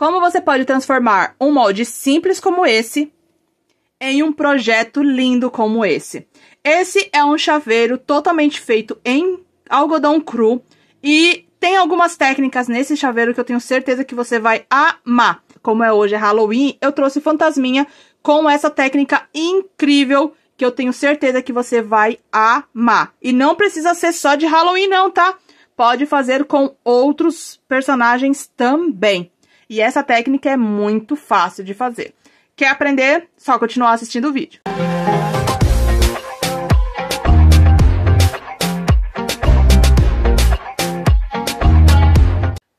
Como você pode transformar um molde simples como esse em um projeto lindo como esse? Esse é um chaveiro totalmente feito em algodão cru e tem algumas técnicas nesse chaveiro que eu tenho certeza que você vai amar. Como é hoje é Halloween, eu trouxe fantasminha com essa técnica incrível que eu tenho certeza que você vai amar. E não precisa ser só de Halloween não, tá? Pode fazer com outros personagens também. E essa técnica é muito fácil de fazer. Quer aprender? Só continuar assistindo o vídeo.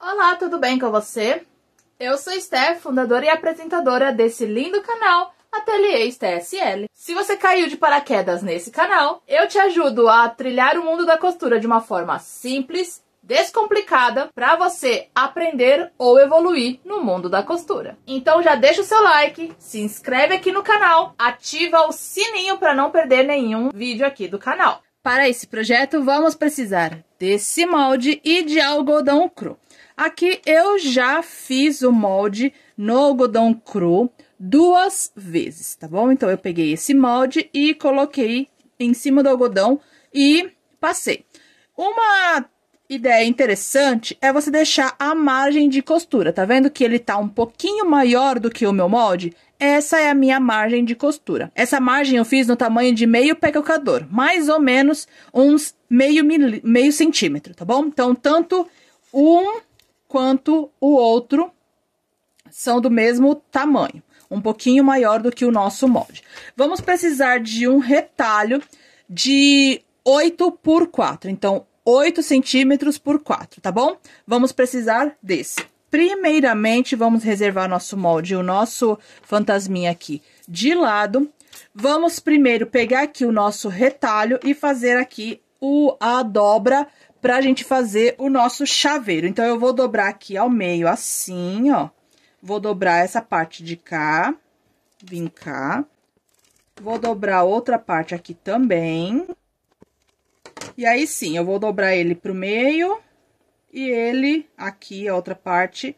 Olá, tudo bem com você? Eu sou Steph, fundadora e apresentadora desse lindo canal Ateliês TSL. Se você caiu de paraquedas nesse canal, eu te ajudo a trilhar o mundo da costura de uma forma simples descomplicada para você aprender ou evoluir no mundo da costura. Então já deixa o seu like, se inscreve aqui no canal, ativa o sininho para não perder nenhum vídeo aqui do canal. Para esse projeto, vamos precisar desse molde e de algodão cru. Aqui eu já fiz o molde no algodão cru duas vezes, tá bom? Então, eu peguei esse molde e coloquei em cima do algodão e passei. Uma ideia interessante é você deixar a margem de costura. Tá vendo que ele tá um pouquinho maior do que o meu molde? Essa é a minha margem de costura. Essa margem eu fiz no tamanho de meio pé mais ou menos uns meio, meio centímetro, tá bom? Então, tanto um quanto o outro são do mesmo tamanho, um pouquinho maior do que o nosso molde. Vamos precisar de um retalho de 8 por 4. Então, 8 centímetros por 4, tá bom? Vamos precisar desse. Primeiramente, vamos reservar nosso molde, o nosso fantasminha aqui de lado. Vamos primeiro pegar aqui o nosso retalho e fazer aqui o, a dobra pra gente fazer o nosso chaveiro. Então, eu vou dobrar aqui ao meio, assim, ó. Vou dobrar essa parte de cá, vim cá. Vou dobrar outra parte aqui também. E aí sim, eu vou dobrar ele pro meio e ele aqui, a outra parte,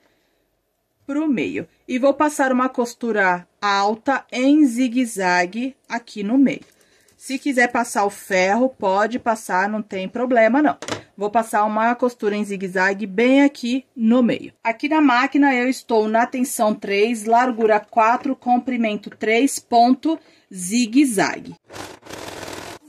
pro meio. E vou passar uma costura alta em zigue-zague aqui no meio. Se quiser passar o ferro, pode passar, não tem problema não. Vou passar uma costura em zigue-zague bem aqui no meio. Aqui na máquina eu estou na tensão 3, largura 4, comprimento 3, ponto zigue-zague.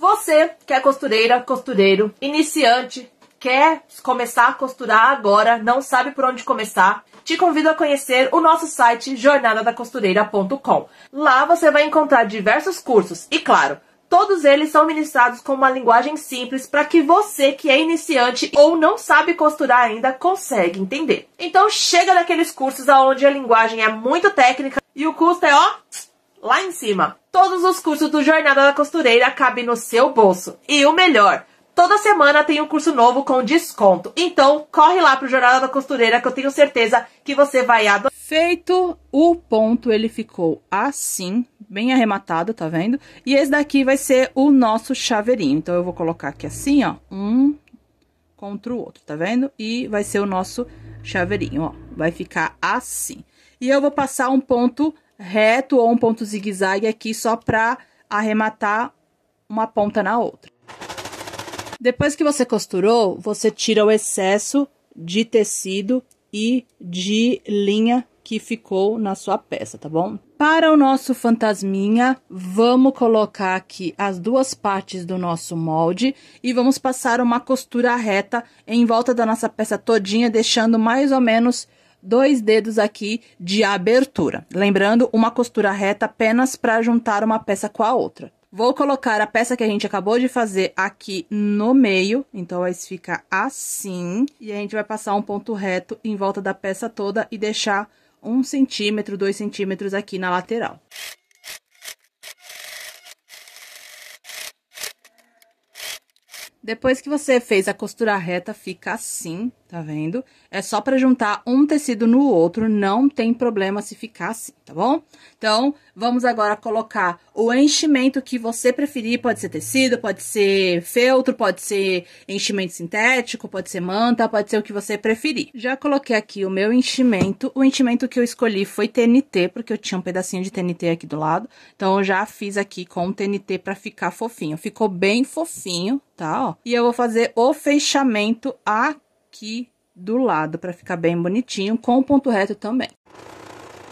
Você que é costureira, costureiro, iniciante, quer começar a costurar agora, não sabe por onde começar, te convido a conhecer o nosso site jornadadacostureira.com. Lá você vai encontrar diversos cursos e, claro, todos eles são ministrados com uma linguagem simples para que você que é iniciante ou não sabe costurar ainda consegue entender. Então chega daqueles cursos onde a linguagem é muito técnica e o custo é ó lá em cima. Todos os cursos do Jornada da Costureira cabem no seu bolso. E o melhor, toda semana tem um curso novo com desconto. Então, corre lá pro Jornada da Costureira que eu tenho certeza que você vai adorar. Feito o ponto, ele ficou assim, bem arrematado, tá vendo? E esse daqui vai ser o nosso chaveirinho. Então, eu vou colocar aqui assim, ó, um contra o outro, tá vendo? E vai ser o nosso chaveirinho, ó. Vai ficar assim. E eu vou passar um ponto reto ou um ponto zigue-zague aqui só para arrematar uma ponta na outra. Depois que você costurou, você tira o excesso de tecido e de linha que ficou na sua peça, tá bom? Para o nosso fantasminha, vamos colocar aqui as duas partes do nosso molde e vamos passar uma costura reta em volta da nossa peça todinha, deixando mais ou menos dois dedos aqui de abertura. Lembrando, uma costura reta apenas para juntar uma peça com a outra. Vou colocar a peça que a gente acabou de fazer aqui no meio, então vai ficar assim. E a gente vai passar um ponto reto em volta da peça toda e deixar um centímetro, dois centímetros aqui na lateral. Depois que você fez a costura reta, fica assim tá vendo? É só para juntar um tecido no outro, não tem problema se ficar assim, tá bom? Então, vamos agora colocar o enchimento que você preferir, pode ser tecido, pode ser feltro, pode ser enchimento sintético, pode ser manta, pode ser o que você preferir. Já coloquei aqui o meu enchimento, o enchimento que eu escolhi foi TNT, porque eu tinha um pedacinho de TNT aqui do lado, então eu já fiz aqui com TNT para ficar fofinho, ficou bem fofinho, tá, ó. E eu vou fazer o fechamento aqui aqui do lado para ficar bem bonitinho, com o ponto reto também.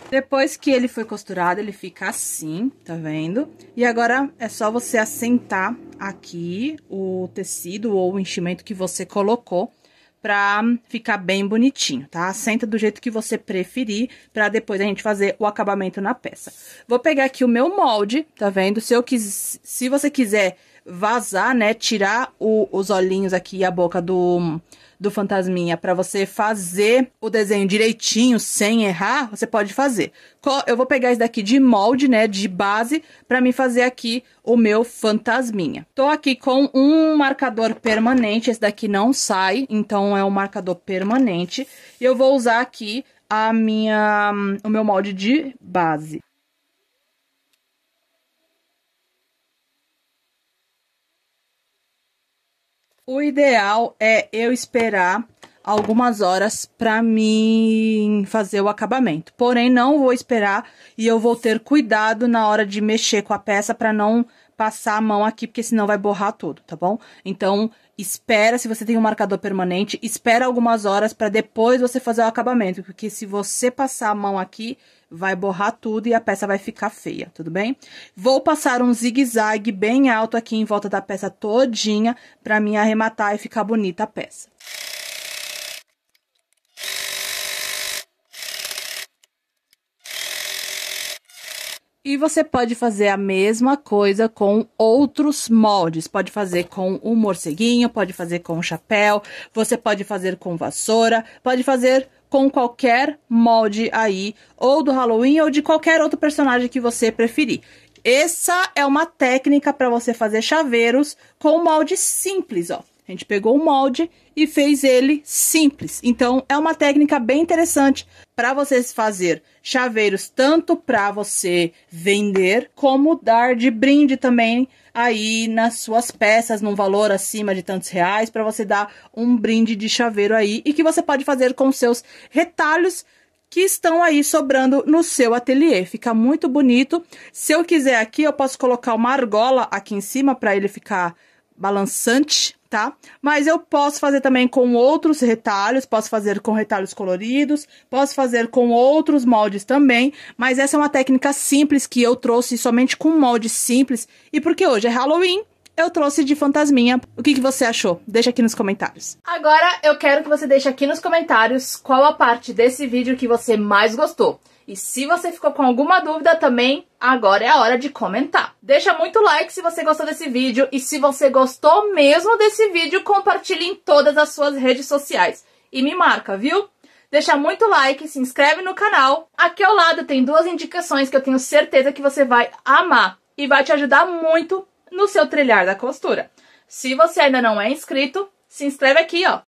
Depois que ele foi costurado, ele fica assim, tá vendo? E agora é só você assentar aqui o tecido ou o enchimento que você colocou pra ficar bem bonitinho, tá? Assenta do jeito que você preferir, pra depois a gente fazer o acabamento na peça. Vou pegar aqui o meu molde, tá vendo? Se, eu quis, se você quiser vazar, né? Tirar o, os olhinhos aqui e a boca do, do fantasminha para você fazer o desenho direitinho, sem errar, você pode fazer. Eu vou pegar esse daqui de molde, né, de base, para mim fazer aqui o meu fantasminha. Tô aqui com um marcador permanente, esse daqui não sai, então é um marcador permanente. E eu vou usar aqui a minha, o meu molde de base. O ideal é eu esperar algumas horas para mim fazer o acabamento. Porém, não vou esperar e eu vou ter cuidado na hora de mexer com a peça para não passar a mão aqui, porque senão vai borrar tudo, tá bom? Então, espera, se você tem um marcador permanente, espera algumas horas para depois você fazer o acabamento, porque se você passar a mão aqui, vai borrar tudo e a peça vai ficar feia, tudo bem? Vou passar um zigue-zague bem alto aqui em volta da peça todinha para mim arrematar e ficar bonita a peça. E você pode fazer a mesma coisa com outros moldes. Pode fazer com um morceguinho, pode fazer com um chapéu, você pode fazer com vassoura, pode fazer com qualquer molde aí, ou do Halloween ou de qualquer outro personagem que você preferir. Essa é uma técnica para você fazer chaveiros com moldes simples, ó gente pegou um molde e fez ele simples. Então, é uma técnica bem interessante para vocês fazer chaveiros tanto para você vender como dar de brinde também aí nas suas peças num valor acima de tantos reais para você dar um brinde de chaveiro aí e que você pode fazer com seus retalhos que estão aí sobrando no seu ateliê. Fica muito bonito. Se eu quiser aqui, eu posso colocar uma argola aqui em cima para ele ficar balançante, tá? Mas eu posso fazer também com outros retalhos, posso fazer com retalhos coloridos, posso fazer com outros moldes também, mas essa é uma técnica simples que eu trouxe somente com moldes simples, e porque hoje é Halloween, eu trouxe de fantasminha. O que, que você achou? Deixa aqui nos comentários. Agora eu quero que você deixe aqui nos comentários qual a parte desse vídeo que você mais gostou. E se você ficou com alguma dúvida também, agora é a hora de comentar. Deixa muito like se você gostou desse vídeo e se você gostou mesmo desse vídeo, compartilhe em todas as suas redes sociais e me marca, viu? Deixa muito like, se inscreve no canal. Aqui ao lado tem duas indicações que eu tenho certeza que você vai amar e vai te ajudar muito no seu trilhar da costura. Se você ainda não é inscrito, se inscreve aqui, ó.